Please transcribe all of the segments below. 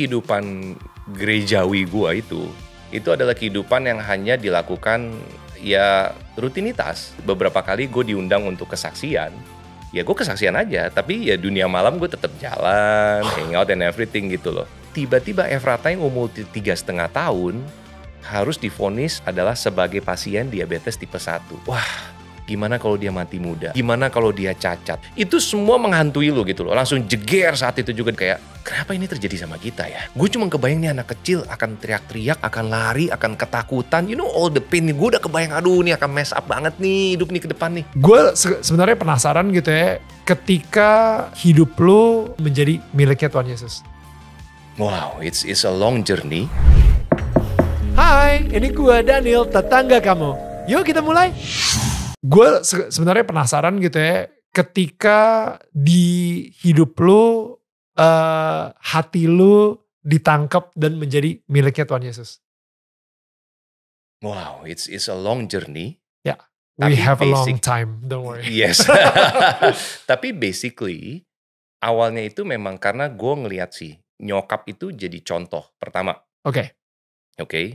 kehidupan gerejawi gua itu itu adalah kehidupan yang hanya dilakukan ya rutinitas. Beberapa kali gue diundang untuk kesaksian. Ya gue kesaksian aja, tapi ya dunia malam gue tetap jalan, hangout and everything gitu loh. Tiba-tiba Efrata yang umur tiga setengah tahun harus difonis adalah sebagai pasien diabetes tipe 1. Wah, gimana kalau dia mati muda? Gimana kalau dia cacat? Itu semua menghantui lo gitu loh. Langsung jeger saat itu juga kayak, kenapa ini terjadi sama kita ya? Gue cuma kebayang nih anak kecil akan teriak-teriak, akan lari, akan ketakutan. You know all the pain nih. Gue udah kebayang aduh ini akan mess up banget nih hidup nih ke depan nih. Gue se sebenarnya penasaran gitu ya ketika hidup lo menjadi miliknya Tuhan Yesus. Wow, it's it's a long journey. Hai, ini gue Daniel, tetangga kamu. Yuk kita mulai. Gue se sebenarnya penasaran gitu ya ketika di hidup lo uh, hati lu ditangkap dan menjadi miliknya Tuhan Yesus. Wow, it's it's a long journey. Yeah, we have basic, a long time. Don't worry. Yes. Tapi basically awalnya itu memang karena gue ngeliat sih nyokap itu jadi contoh pertama. Oke. Okay. Oke. Okay.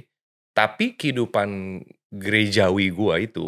Tapi kehidupan gerejawi gue itu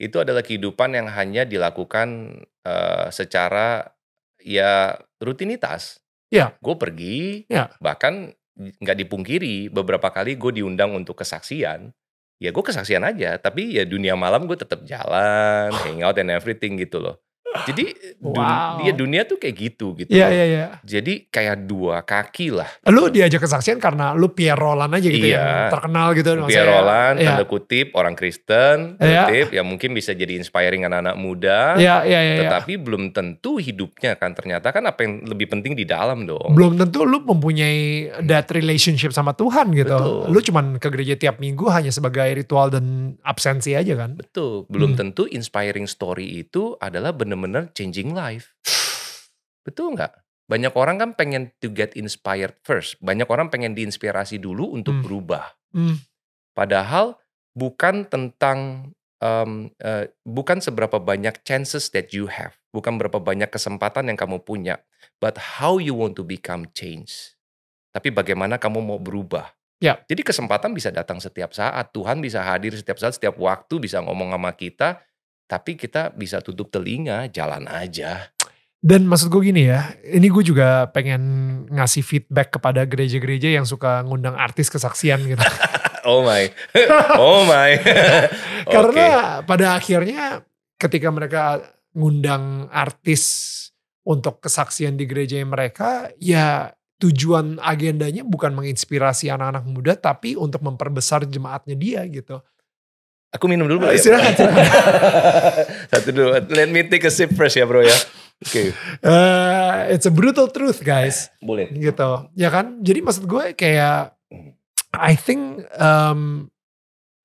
itu adalah kehidupan yang hanya dilakukan uh, secara ya rutinitas Ya. Gue pergi, ya. bahkan nggak dipungkiri beberapa kali gue diundang untuk kesaksian. Ya gue kesaksian aja, tapi ya dunia malam gue tetap jalan, hangout and everything gitu loh. Jadi wow. dunia, dia dunia tuh kayak gitu gitu. Iya iya iya. Jadi kayak dua kaki lah. Lu diajak kesaksian karena lu Pierre Roland aja gitu ya, iya. yang terkenal gitu. Pierre ya? Roland iya. tanda kutip orang Kristen iya. kutip ya mungkin bisa jadi inspiring anak-anak muda. Iya, iya iya iya. Tetapi belum tentu hidupnya kan ternyata kan apa yang lebih penting di dalam dong. Belum tentu lu mempunyai that relationship sama Tuhan gitu. Betul. Lu cuman ke gereja tiap minggu hanya sebagai ritual dan absensi aja kan. Betul. Belum hmm. tentu inspiring story itu adalah benar bener benar changing life. Betul nggak? Banyak orang kan pengen to get inspired first. Banyak orang pengen diinspirasi dulu untuk hmm. berubah. Hmm. Padahal bukan tentang um, uh, bukan seberapa banyak chances that you have, bukan berapa banyak kesempatan yang kamu punya, but how you want to become change. Tapi bagaimana kamu mau berubah? Ya. Jadi kesempatan bisa datang setiap saat. Tuhan bisa hadir setiap saat, setiap waktu bisa ngomong sama kita tapi kita bisa tutup telinga, jalan aja. Dan maksud gue gini ya, ini gue juga pengen ngasih feedback kepada gereja-gereja yang suka ngundang artis kesaksian gitu. oh my, oh my. Karena okay. pada akhirnya ketika mereka ngundang artis untuk kesaksian di gereja mereka, ya tujuan agendanya bukan menginspirasi anak-anak muda, tapi untuk memperbesar jemaatnya dia gitu. Aku minum dulu. bro ya, Satu dulu. Let me take a sip first ya bro ya. Oke. Okay. Uh, eh, it's a brutal truth guys. Boleh. Gitu. Ya kan? Jadi maksud gue kayak I think um,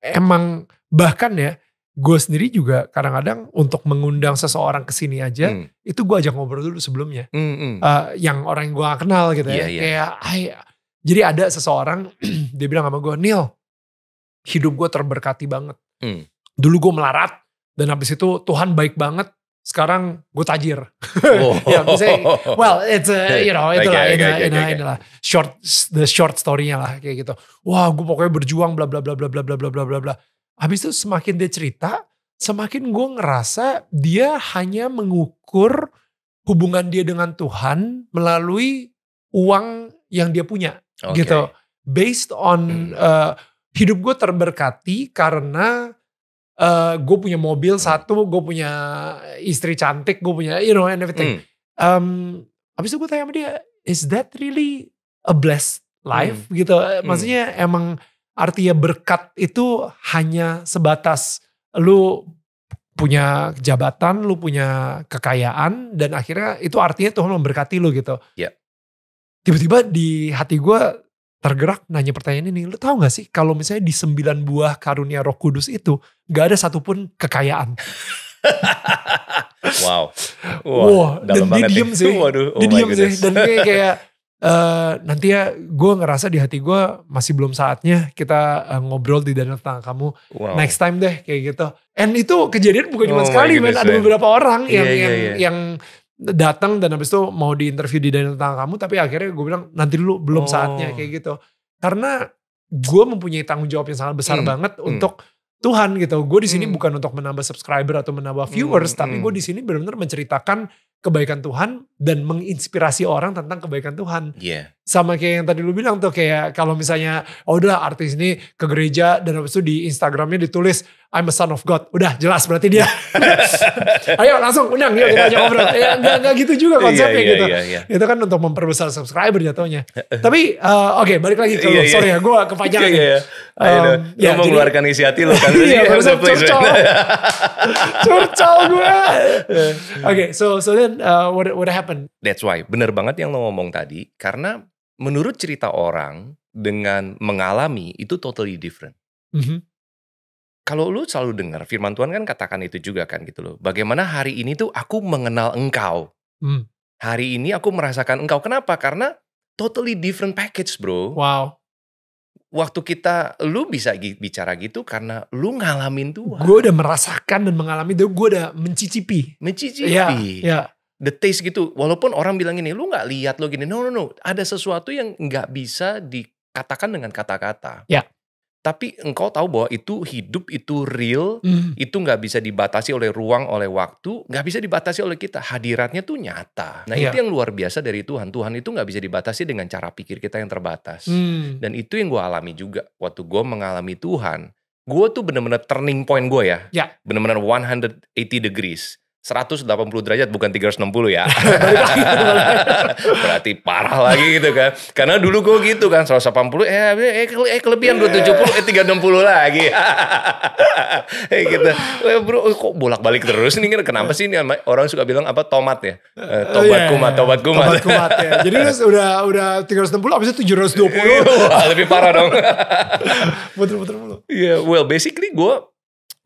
emang bahkan ya gue sendiri juga kadang-kadang untuk mengundang seseorang ke sini aja hmm. itu gue ajak ngobrol dulu sebelumnya hmm, hmm. Uh, yang orang yang gue gak kenal gitu yeah, ya yeah. Iya. kayak ay, jadi ada seseorang dia bilang sama gue Neil hidup gue terberkati banget Hmm. Dulu gue melarat dan habis itu Tuhan baik banget. Sekarang gue tajir. Oh. ya, misalnya, well, it's a, you know, itulah, okay, okay, okay, inilah, short the short story-nya lah kayak gitu. Wah, gue pokoknya berjuang bla bla bla bla bla bla bla bla bla. Habis itu semakin dia cerita, semakin gue ngerasa dia hanya mengukur hubungan dia dengan Tuhan melalui uang yang dia punya gitu. okay. gitu based on hmm. uh, hidup gue terberkati karena uh, eh, gue punya mobil hmm. satu, gue punya istri cantik, gue punya you know and everything. Hmm. Um, abis itu gue tanya sama dia, is that really a blessed life Hmm. gitu? Eh, maksudnya hmm. Maksudnya emang artinya berkat itu hanya sebatas lu punya jabatan, lu punya kekayaan dan akhirnya itu artinya Tuhan memberkati lu gitu. Yeah. Tiba-tiba di hati gue tergerak nanya pertanyaan ini, lu tau gak sih kalau misalnya di sembilan buah karunia roh kudus itu gak ada satupun kekayaan. wow. wow, wow. dan dia diem sih. Waduh, oh dia diem sih. Dan kayak, kayak uh, eh, nanti ya gue ngerasa di hati gue masih belum saatnya kita uh, ngobrol di Daniel tentang kamu. Wow. Next time deh kayak gitu. And itu kejadian bukan cuma oh sekali men. Ada beberapa orang yeah, yang, yeah, yang iya datang dan habis itu mau diinterview di Daniel tentang kamu tapi akhirnya gue bilang nanti dulu belum oh. saatnya kayak gitu karena gue mempunyai tanggung jawab yang sangat besar hmm. banget hmm. untuk Tuhan gitu gue di sini hmm. bukan untuk menambah subscriber atau menambah hmm. viewers hmm. tapi gue di sini benar-benar menceritakan kebaikan Tuhan dan menginspirasi orang tentang kebaikan Tuhan yeah sama kayak yang tadi lu bilang tuh kayak kalau misalnya oh udah artis ini ke gereja dan habis itu di Instagramnya ditulis I'm a son of God udah jelas berarti dia ayo langsung undang yuk kita aja ngobrol ya, gak, gitu juga iya, konsepnya yeah, yeah, gitu yeah, yeah. itu kan untuk memperbesar subscriber jatuhnya tapi uh, oke okay, balik lagi ke yeah, lu yeah. sorry ya gue kepanjangan yeah, yeah. Um, ya, mau mengeluarkan isi hati lo kan iya curcol curcol gue oke okay, so so then uh, what, what happened that's why benar banget yang lo ngomong tadi karena menurut cerita orang dengan mengalami itu totally different. Mm-hmm. Kalau lu selalu dengar firman Tuhan kan katakan itu juga kan gitu loh. Bagaimana hari ini tuh aku mengenal engkau. Mm. Hari ini aku merasakan engkau. Kenapa? Karena totally different package, Bro. Wow. Waktu kita lu bisa bicara gitu karena lu ngalamin Tuhan. Gue udah merasakan dan mengalami, gue udah mencicipi. Mencicipi. Iya. Yeah, the taste gitu. Walaupun orang bilang ini, lu nggak lihat lo gini. No, no, no. Ada sesuatu yang nggak bisa dikatakan dengan kata-kata. Ya. Tapi engkau tahu bahwa itu hidup, itu real, mm. itu nggak bisa dibatasi oleh ruang, oleh waktu, nggak bisa dibatasi oleh kita. Hadiratnya tuh nyata. Nah yeah. itu yang luar biasa dari Tuhan. Tuhan itu nggak bisa dibatasi dengan cara pikir kita yang terbatas. Mm. Dan itu yang gue alami juga. Waktu gue mengalami Tuhan, gue tuh bener-bener turning point gue ya. Yeah. Bener-bener 180 degrees 180 derajat bukan 360 ya. Berarti parah lagi gitu kan. Karena dulu gue gitu kan 180 eh eh, eh, eh kelebihan 270 eh 360 lagi. eh gitu. Eh, bro eh, kok bolak-balik terus nih kenapa sih ini orang suka bilang apa tomat ya? Eh, oh, tobat iya. kumat, tobat kumat. Tobat kumat ya. Jadi udah udah 360 abis itu 720. puluh iya, lebih parah dong. Muter-muter mulu. Iya, well basically gue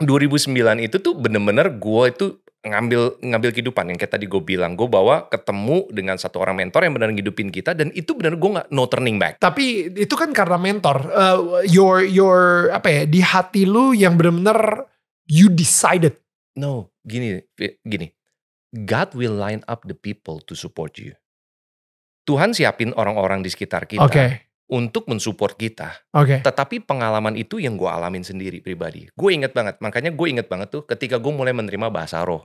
2009 itu tuh bener-bener gue itu ngambil ngambil kehidupan yang kayak tadi gue bilang gue bawa ketemu dengan satu orang mentor yang benar ngidupin kita dan itu benar gue nggak no turning back tapi itu kan karena mentor uh, your your apa ya di hati lu yang benar-benar you decided no gini gini God will line up the people to support you Tuhan siapin orang-orang di sekitar kita okay untuk mensupport kita. Oke. Okay. Tetapi pengalaman itu yang gue alamin sendiri pribadi. Gue inget banget, makanya gue inget banget tuh ketika gue mulai menerima bahasa roh.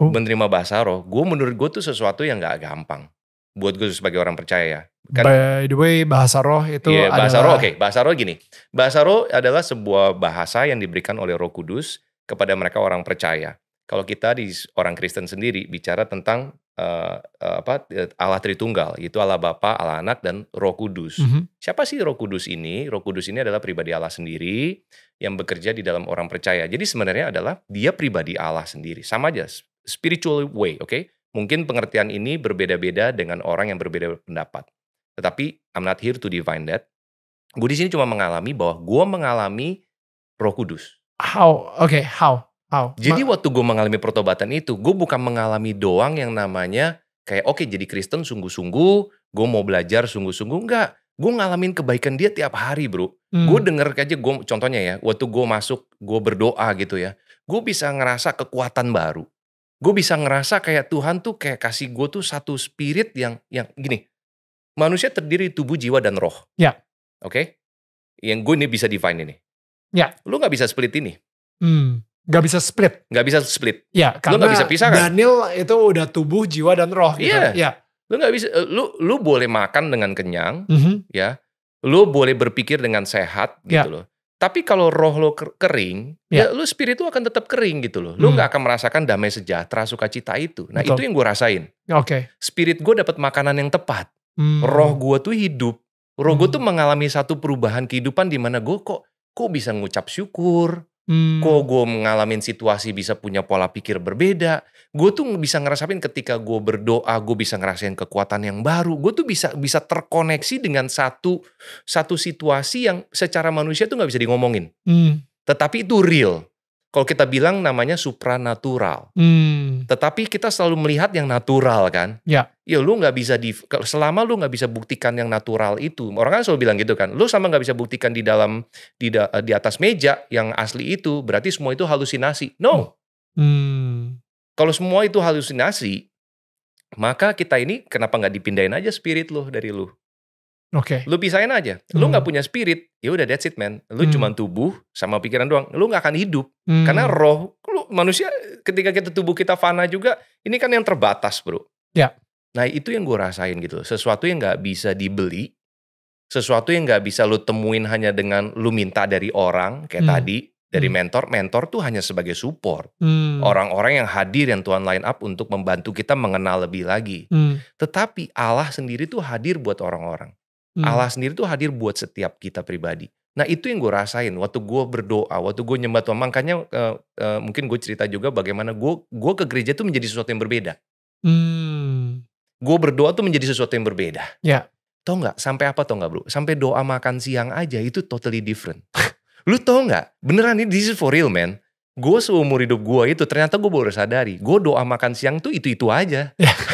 Oh. Menerima bahasa roh, gue menurut gue tuh sesuatu yang gak gampang. Buat gue sebagai orang percaya Kan, By the way, bahasa roh itu yeah, bahasa adalah... roh, oke. Okay. Bahasa roh gini, bahasa roh adalah sebuah bahasa yang diberikan oleh roh kudus kepada mereka orang percaya. Kalau kita di orang Kristen sendiri bicara tentang uh, apa eh, Allah Tritunggal itu Allah Bapa, Allah Anak dan Roh Kudus. Mm -hmm. Siapa sih Roh Kudus ini? Roh Kudus ini adalah pribadi Allah sendiri yang bekerja di dalam orang percaya. Jadi sebenarnya adalah dia pribadi Allah sendiri. Sama aja spiritual way, oke? Okay? Mungkin pengertian ini berbeda-beda dengan orang yang berbeda pendapat. Tetapi I'm not here to define that. Gue di sini cuma mengalami bahwa gue mengalami Roh Kudus. How? Oke, okay, how? Oh, jadi waktu gue mengalami pertobatan itu, gue bukan mengalami doang yang namanya kayak oke okay, jadi Kristen sungguh-sungguh, gue mau belajar sungguh-sungguh, enggak. Gue ngalamin kebaikan dia tiap hari bro. Hmm. Gue denger aja, gue, contohnya ya, waktu gue masuk, gue berdoa gitu ya. Gue bisa ngerasa kekuatan baru. Gue bisa ngerasa kayak Tuhan tuh kayak kasih gue tuh satu spirit yang, yang gini. Manusia terdiri tubuh, jiwa, dan roh. Ya. Oke? Okay? Yang gue ini bisa define ini. Ya. Lu gak bisa split ini. Hmm Gak bisa split. Gak bisa split. Ya, karena lu gak bisa pisah kan. Daniel itu udah tubuh, jiwa dan roh gitu. Iya. Yeah. Lu gak bisa eh, lu lu boleh makan dengan kenyang, mm -hmm. ya. Lu boleh berpikir dengan sehat gitu yeah. loh. Tapi kalau roh lo kering, yeah. ya lu spirit lu akan tetap kering gitu loh. Lu hmm. gak gak akan merasakan damai sejahtera, sukacita itu. Nah Betul. itu yang gue rasain. Oke. Okay. Spirit gue dapat makanan yang tepat. Hmm. Roh gue tuh hidup. Roh hmm. gue tuh mengalami satu perubahan kehidupan di mana gue kok kok bisa ngucap syukur, Hmm. Kok gue mengalami situasi bisa punya pola pikir berbeda. Gue tuh bisa ngerasain ketika gue berdoa, gue bisa ngerasain kekuatan yang baru. Gue tuh bisa bisa terkoneksi dengan satu satu situasi yang secara manusia tuh nggak bisa diomongin, Hmm. Tetapi itu real kalau kita bilang namanya supranatural. Hmm. Tetapi kita selalu melihat yang natural kan. Ya. Ya lu nggak bisa di selama lu nggak bisa buktikan yang natural itu. Orang kan selalu bilang gitu kan. Lu sama nggak bisa buktikan di dalam di da, eh, di atas meja yang asli itu, berarti semua itu halusinasi. No. Hmm. hmm. Kalau semua itu halusinasi, maka kita ini kenapa nggak dipindahin aja spirit lu dari lu? Oke. Okay. Lu pisahin aja. Lu hmm. nggak hmm. punya spirit, ya udah that's it man. Lu hmm. cuma tubuh sama pikiran doang. Lu nggak akan hidup. Hmm. Karena roh, lu manusia ketika kita tubuh kita fana juga, ini kan yang terbatas, Bro. Ya. Nah, itu yang gue rasain gitu. Sesuatu yang nggak bisa dibeli, sesuatu yang nggak bisa lu temuin hanya dengan lu minta dari orang kayak hmm. tadi dari hmm. mentor, mentor tuh hanya sebagai support. Hmm. Orang-orang hmm. yang hadir yang Tuhan line up untuk membantu kita mengenal lebih lagi. Hmm. Tetapi Allah sendiri tuh hadir buat orang-orang. Hmm. Allah sendiri tuh hadir buat setiap kita pribadi. Nah itu yang gue rasain waktu gue berdoa, waktu gue nyembah Tuhan. Makanya uh, uh, mungkin gue cerita juga bagaimana gue gue ke gereja tuh menjadi sesuatu yang berbeda. Hmm. Gue berdoa tuh menjadi sesuatu yang berbeda. Ya. Tau nggak sampai apa tau nggak bro? Sampai doa makan siang aja itu totally different. Lu tau nggak? Beneran ini this is for real man. Gue seumur hidup gue itu ternyata gue baru sadari. Gue doa makan siang tuh itu-itu aja. Ya.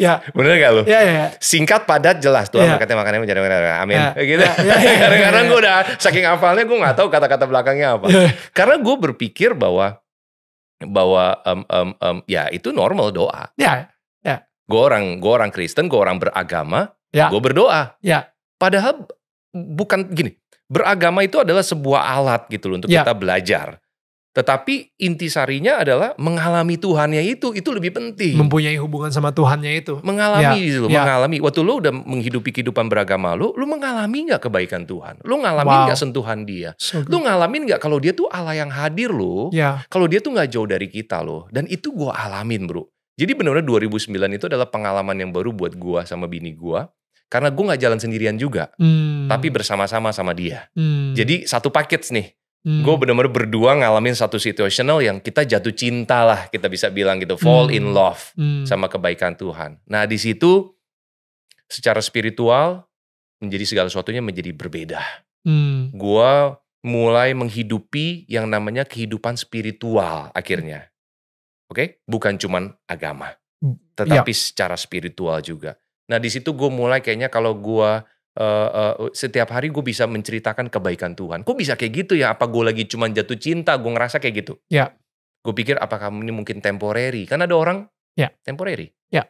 Ya. Bener gak lu? Ya, ya. ya. Singkat, padat, jelas. Tuhan ya. makanya makanan menjadi benar. Amin. Ya. Gitu. Ya, ya, ya, ya, ya. gue udah saking hafalnya gue gak tahu kata-kata belakangnya apa. Ya. Karena gue berpikir bahwa bahwa um, um, um, ya itu normal doa. Ya. Ya. Gue orang gue orang Kristen, gue orang beragama, ya. gue berdoa. Ya. Padahal bukan gini. Beragama itu adalah sebuah alat gitu loh untuk ya. kita belajar. Tetapi inti sarinya adalah mengalami Tuhannya itu, itu lebih penting. Mempunyai hubungan sama Tuhannya itu. Mengalami ya, itu, ya. mengalami. Waktu lu udah menghidupi kehidupan beragama lu, lu mengalami nggak kebaikan Tuhan? Lu ngalamin nggak wow. sentuhan dia? So lu ngalamin nggak kalau dia tuh Allah yang hadir lo? Ya. Kalau dia tuh nggak jauh dari kita lo. Dan itu gua alamin bro. Jadi benar-benar 2009 itu adalah pengalaman yang baru buat gua sama bini gua karena gue nggak jalan sendirian juga, hmm. tapi bersama-sama sama dia. Hmm. Jadi satu paket nih, Hmm. Gue bener-bener berdua ngalamin satu situasional yang kita jatuh cinta lah kita bisa bilang gitu fall hmm. in love hmm. sama kebaikan Tuhan. Nah di situ secara spiritual menjadi segala sesuatunya menjadi berbeda. Hmm. Gue mulai menghidupi yang namanya kehidupan spiritual akhirnya. Oke, okay? bukan cuman agama, hmm, tetapi ya. secara spiritual juga. Nah di situ gue mulai kayaknya kalau gue uh, uh, setiap hari gue bisa menceritakan kebaikan Tuhan. Kok bisa kayak gitu ya? Apa gue lagi cuma jatuh cinta? Gue ngerasa kayak gitu. Ya. Gue pikir apa kamu ini mungkin temporary? Karena ada orang ya. temporary. Ya.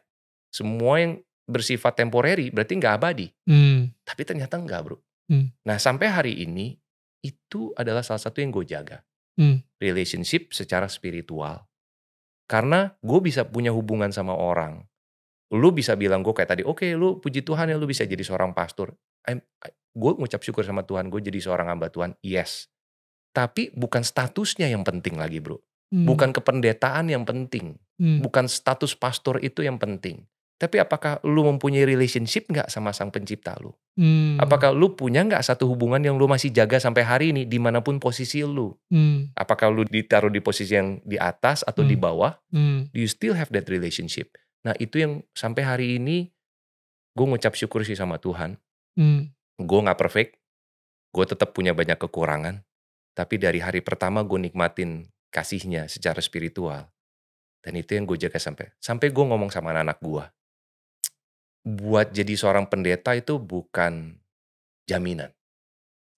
Semua yang bersifat temporary berarti nggak abadi. Hmm. Tapi ternyata nggak bro. Hmm. Nah sampai hari ini itu adalah salah satu yang gue jaga. Hmm. Relationship secara spiritual. Karena gue bisa punya hubungan sama orang lu bisa bilang gue kayak tadi oke okay, lu puji Tuhan ya lu bisa jadi seorang pastor gue ngucap syukur sama Tuhan gue jadi seorang hamba Tuhan yes tapi bukan statusnya yang penting lagi bro hmm. bukan kependetaan yang penting hmm. bukan status pastor itu yang penting tapi apakah lu mempunyai relationship gak sama sang pencipta lu hmm. apakah lu punya gak satu hubungan yang lu masih jaga sampai hari ini dimanapun posisi lu hmm. apakah lu ditaruh di posisi yang di atas atau hmm. di bawah hmm. do you still have that relationship Nah itu yang sampai hari ini gue ngucap syukur sih sama Tuhan. Hmm. Gue gak perfect, gue tetap punya banyak kekurangan. Tapi dari hari pertama gue nikmatin kasihnya secara spiritual. Dan itu yang gue jaga sampai sampai gue ngomong sama anak-anak gue. Buat jadi seorang pendeta itu bukan jaminan.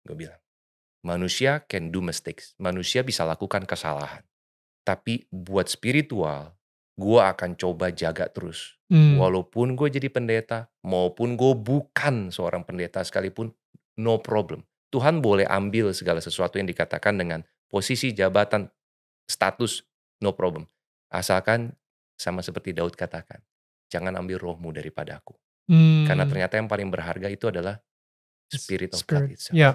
Gue bilang, manusia can do mistakes. Manusia bisa lakukan kesalahan. Tapi buat spiritual, gue akan coba jaga terus. Hmm. Walaupun gue jadi pendeta, maupun gue bukan seorang pendeta sekalipun, no problem. Tuhan boleh ambil segala sesuatu yang dikatakan dengan posisi, jabatan, status, no problem. Asalkan sama seperti Daud katakan, jangan ambil rohmu daripada aku. Hmm. Karena ternyata yang paling berharga itu adalah spirit of spirit. God itself. Yeah.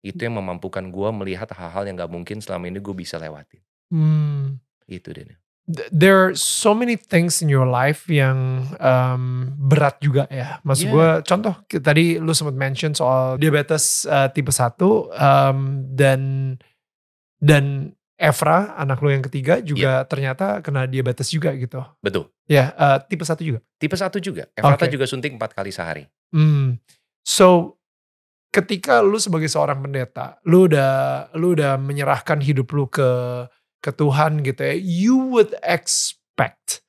Itu yang memampukan gue melihat hal-hal yang gak mungkin selama ini gue bisa lewatin. Hmm. Itu Daniel there are so many things in your life yang um, berat juga ya. Maksud yeah. gue contoh tadi lu sempat mention soal diabetes uh, tipe 1 um, dan dan Evra anak lu yang ketiga juga yeah. ternyata kena diabetes juga gitu. Betul. Ya, yeah, uh, tipe 1 juga. Tipe 1 juga. Evra okay. juga suntik 4 kali sehari. Hmm. So ketika lu sebagai seorang pendeta, lu udah lu udah menyerahkan hidup lu ke ke Tuhan gitu ya, you would expect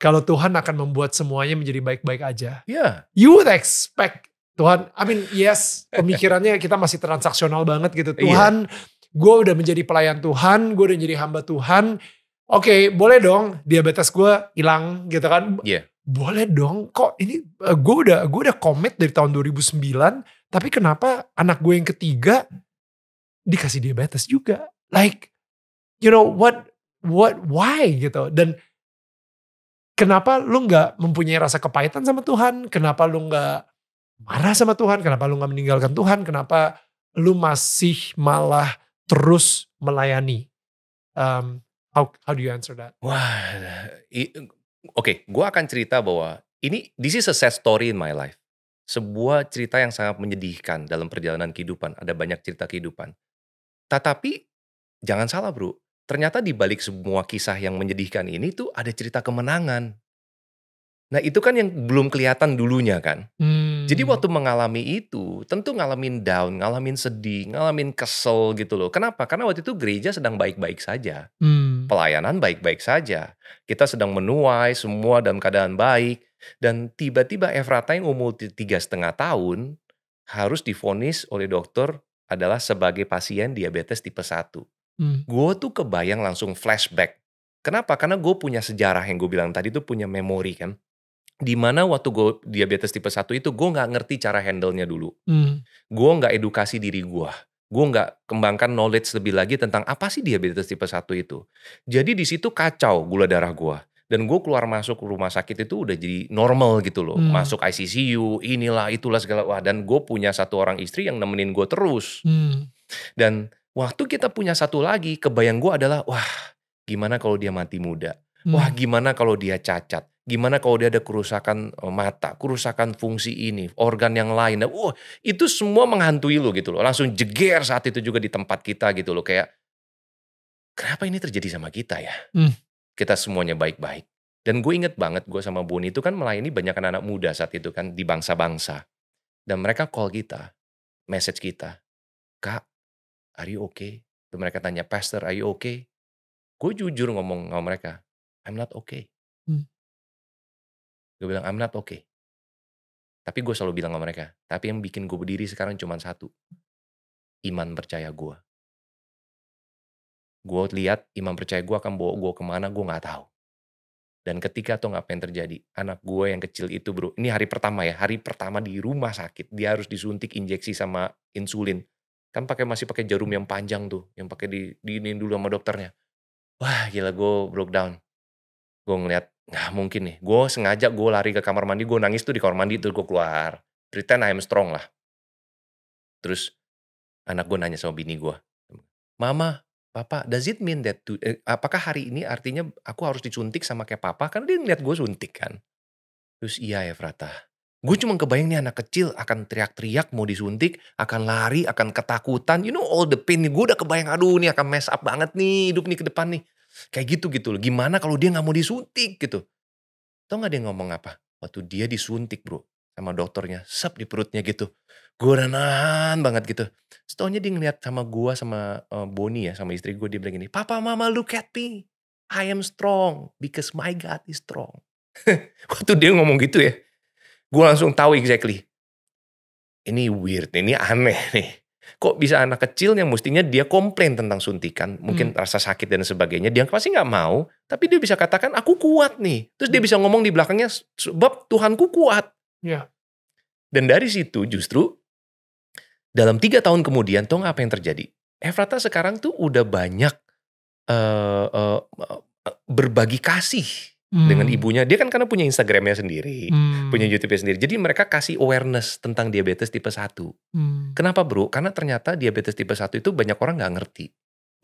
kalau Tuhan akan membuat semuanya menjadi baik-baik aja. Yeah. You would expect Tuhan, I mean yes, pemikirannya kita masih transaksional banget gitu. Iya. Tuhan, yeah. gue udah menjadi pelayan Tuhan, gue udah menjadi hamba Tuhan. Oke, okay, boleh dong diabetes gue hilang gitu kan. Yeah. Boleh dong, kok ini eh, gue udah gue udah komit dari tahun 2009, tapi kenapa anak gue yang ketiga dikasih diabetes juga? Like you know what what why gitu dan kenapa lu nggak mempunyai rasa kepahitan sama Tuhan kenapa lu nggak marah sama Tuhan kenapa lu nggak meninggalkan Tuhan kenapa lu masih malah terus melayani um, how how do you answer that wah oke okay, gue akan cerita bahwa ini this is a sad story in my life sebuah cerita yang sangat menyedihkan dalam perjalanan kehidupan ada banyak cerita kehidupan tetapi jangan salah bro ternyata di balik semua kisah yang menyedihkan ini tuh ada cerita kemenangan. Nah itu kan yang belum kelihatan dulunya kan. Hmm. Jadi waktu mengalami itu, tentu ngalamin down, ngalamin sedih, ngalamin kesel gitu loh. Kenapa? Karena waktu itu gereja sedang baik-baik saja. Hmm. Pelayanan baik-baik saja. Kita sedang menuai, semua dalam keadaan baik. Dan tiba-tiba Efrata yang umur tiga setengah tahun, harus difonis oleh dokter adalah sebagai pasien diabetes tipe 1. Hmm. Gue tuh kebayang langsung flashback. Kenapa? Karena gue punya sejarah yang gue bilang tadi tuh punya memori kan. Dimana waktu gue diabetes tipe 1 itu gue gak ngerti cara handle-nya dulu. Hmm. Gue gak edukasi diri gue. Gue gak kembangkan knowledge lebih lagi tentang apa sih diabetes tipe 1 itu. Jadi di situ kacau gula darah gue dan gue keluar masuk rumah sakit itu udah jadi normal gitu loh hmm. masuk ICCU inilah itulah segala wah dan gue punya satu orang istri yang nemenin gue terus hmm. dan Waktu kita punya satu lagi, kebayang gue adalah, wah gimana kalau dia mati muda? Wah hmm. gimana kalau dia cacat? Gimana kalau dia ada kerusakan eh, mata, kerusakan fungsi ini, organ yang lain. Nah, wah itu semua menghantui lo gitu loh. Langsung jeger saat itu juga di tempat kita gitu loh. Kayak kenapa ini terjadi sama kita ya? Hmm. Kita semuanya baik-baik. Dan gue inget banget gue sama Boni itu kan melayani banyak anak muda saat itu kan di bangsa-bangsa. Dan mereka call kita, message kita. Kak, are you okay? Terus mereka tanya, pastor, are you okay? Gue jujur ngomong sama mereka, I'm not okay. Hmm. Gue bilang, I'm not okay. Tapi gue selalu bilang sama mereka, tapi yang bikin gue berdiri sekarang cuma satu. Iman percaya gue. Gue lihat iman percaya gue akan bawa gue kemana, gue gak tahu. Dan ketika atau apa yang terjadi, anak gue yang kecil itu bro, ini hari pertama ya, hari pertama di rumah sakit, dia harus disuntik injeksi sama insulin kan pakai masih pakai jarum yang panjang tuh yang pakai di diinin dulu sama dokternya wah gila gue broke down gue ngeliat nggak mungkin nih gue sengaja gue lari ke kamar mandi gue nangis tuh di kamar mandi tuh gue keluar pretend I'm strong lah terus anak gue nanya sama bini gue mama papa does it mean that to, eh, apakah hari ini artinya aku harus dicuntik sama kayak papa karena dia ngeliat gue suntik kan terus iya ya Frata Gue cuma kebayang nih anak kecil akan teriak-teriak mau disuntik, akan lari, akan ketakutan. You know all the pain nih. Gue udah kebayang aduh nih akan mess up banget nih hidup nih ke depan nih. Kayak gitu gitu loh. Gimana kalau dia gak mau disuntik gitu. Tau gak dia ngomong apa? Waktu dia disuntik bro sama dokternya. Sep di perutnya gitu. Gue nahan banget gitu. Setahunya dia ngeliat sama gue sama uh, eh, Bonnie ya sama istri gue. Dia bilang gini, Papa mama look at me. I am strong because my God is strong. Waktu dia ngomong gitu ya gue langsung tahu exactly ini weird, ini aneh nih. Kok bisa anak kecil yang mestinya dia komplain tentang suntikan, mungkin hmm. rasa sakit dan sebagainya, dia pasti nggak mau, tapi dia bisa katakan aku kuat nih. Terus dia hmm. bisa ngomong di belakangnya sebab Tuhanku kuat. Yeah. Dan dari situ justru dalam tiga tahun kemudian, tuh apa yang terjadi? Efrata sekarang tuh udah banyak uh, uh, berbagi kasih hmm. dengan ibunya. Dia kan karena punya Instagramnya sendiri, hmm. punya YouTube-nya sendiri. Jadi mereka kasih awareness tentang diabetes tipe 1. Hmm. Kenapa bro? Karena ternyata diabetes tipe 1 itu banyak orang nggak ngerti.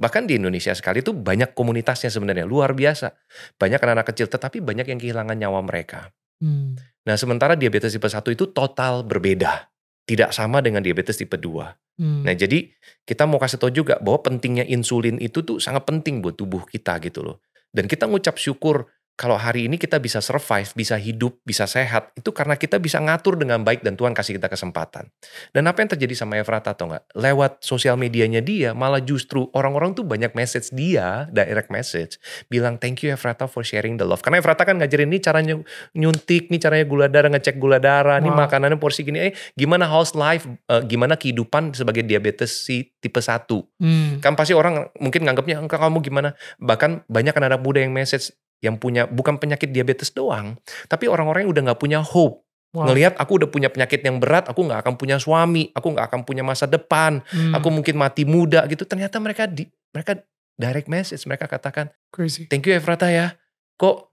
Bahkan di Indonesia sekali itu banyak komunitasnya sebenarnya, luar biasa. Banyak anak-anak kecil, tetapi banyak yang kehilangan nyawa mereka. Hmm. Nah sementara diabetes tipe 1 itu total berbeda. Tidak sama dengan diabetes tipe 2. Nah, hmm. Nah jadi kita mau kasih tau juga bahwa pentingnya insulin itu tuh sangat penting buat tubuh kita gitu loh. Dan kita ngucap syukur kalau hari ini kita bisa survive, bisa hidup, bisa sehat, itu karena kita bisa ngatur dengan baik dan Tuhan kasih kita kesempatan. Dan apa yang terjadi sama Efrata atau enggak? Lewat sosial medianya dia, malah justru orang-orang tuh banyak message dia, direct message, bilang thank you Efrata for sharing the love. Karena Efrata kan ngajarin ini caranya nyuntik, nih caranya gula darah, ngecek gula darah, wow. nih makanannya porsi gini, eh gimana house life, eh, gimana kehidupan sebagai diabetes si tipe 1. Hmm. Kan pasti orang mungkin nganggapnya, kamu gimana? Bahkan banyak anak muda yang message, yang punya bukan penyakit diabetes doang, tapi orang-orang yang udah nggak punya hope. Wow. Ngelihat aku udah punya penyakit yang berat, aku nggak akan punya suami, aku nggak akan punya masa depan, hmm. aku mungkin mati muda gitu. Ternyata mereka di mereka direct message, mereka katakan, Crazy. "Thank you Efrata ya. Kok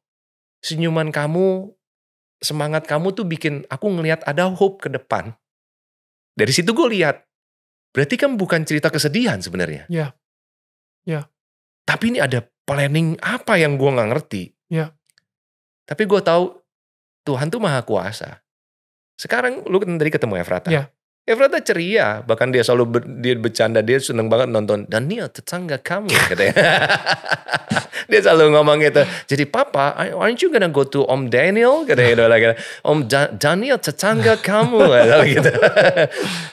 senyuman kamu, semangat kamu tuh bikin aku ngelihat ada hope ke depan." Dari situ gue lihat, berarti kan bukan cerita kesedihan sebenarnya. Ya. Yeah. Ya. Yeah. Tapi ini ada planning apa yang gue nggak ngerti. Ya. Tapi gue tahu Tuhan tuh maha kuasa. Sekarang lu kan tadi ketemu Efrata. Ya. Efrata ceria, bahkan dia selalu ber, dia bercanda, dia seneng banget nonton Daniel tetangga kamu katanya. dia selalu ngomong gitu. Jadi papa, aren't you gonna go to Om Daniel? Katanya gitu like, Om da Daniel tetangga kamu gitu.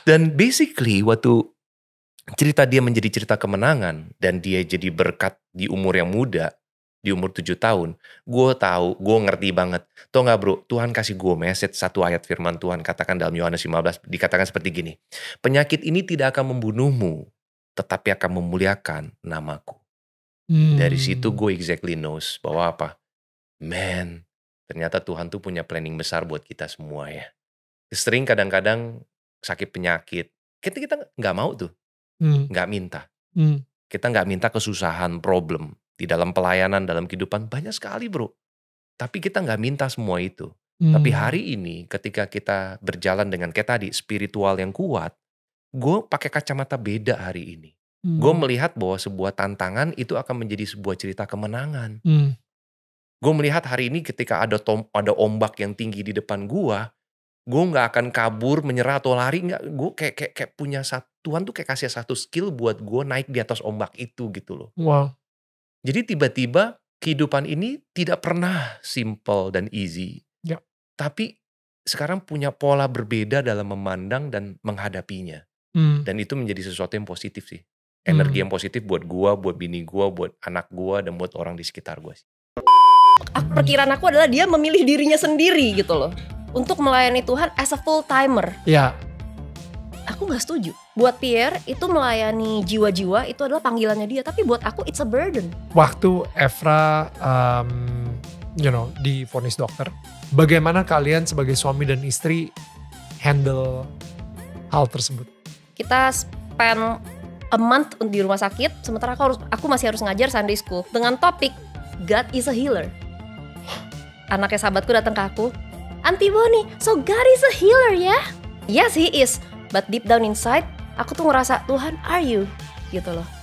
Dan basically waktu cerita dia menjadi cerita kemenangan dan dia jadi berkat di umur yang muda, di umur tujuh tahun, gue tahu, gue ngerti banget. Tau gak bro, Tuhan kasih gue message satu ayat firman Tuhan katakan dalam Yohanes 15, dikatakan seperti gini, penyakit ini tidak akan membunuhmu, tetapi akan memuliakan namaku. Hmm. Dari situ hmm. gue exactly knows bahwa apa, man, ternyata Tuhan tuh punya planning besar buat kita semua ya. Sering kadang-kadang sakit penyakit, kita kita nggak mau tuh Hmm. nggak hmm. minta. Hmm. Kita nggak minta kesusahan, problem di dalam pelayanan, dalam kehidupan banyak sekali bro. Tapi kita nggak minta semua itu. Hmm. Tapi hari ini ketika kita berjalan dengan kayak tadi spiritual yang kuat, gue pakai kacamata beda hari ini. Hmm. Gue melihat bahwa sebuah tantangan itu akan menjadi sebuah cerita kemenangan. Hmm. Gue melihat hari ini ketika ada tom, ada ombak yang tinggi di depan gue, gue nggak akan kabur menyerah atau lari nggak gue kayak kayak kayak punya satuan tuh kayak kasih satu skill buat gue naik di atas ombak itu gitu loh wow jadi tiba-tiba kehidupan ini tidak pernah simple dan easy ya. tapi sekarang punya pola berbeda dalam memandang dan menghadapinya hmm. dan itu menjadi sesuatu yang positif sih energi hmm. yang positif buat gue buat bini gue buat anak gue dan buat orang di sekitar gue sih perkiraan aku adalah dia memilih dirinya sendiri gitu loh untuk melayani Tuhan as a full timer. Ya. Aku nggak setuju. Buat Pierre itu melayani jiwa-jiwa itu adalah panggilannya dia, tapi buat aku it's a burden. Waktu Efra um, you know di vonis dokter, bagaimana kalian sebagai suami dan istri handle hal tersebut? Kita spend a month di rumah sakit, sementara aku harus aku masih harus ngajar Sunday school dengan topik God is a healer. Anaknya sahabatku datang ke aku, antibody. So God is a healer ya. Yeah? Yes, he is. But deep down inside, aku tuh ngerasa Tuhan, are you? Gitu loh.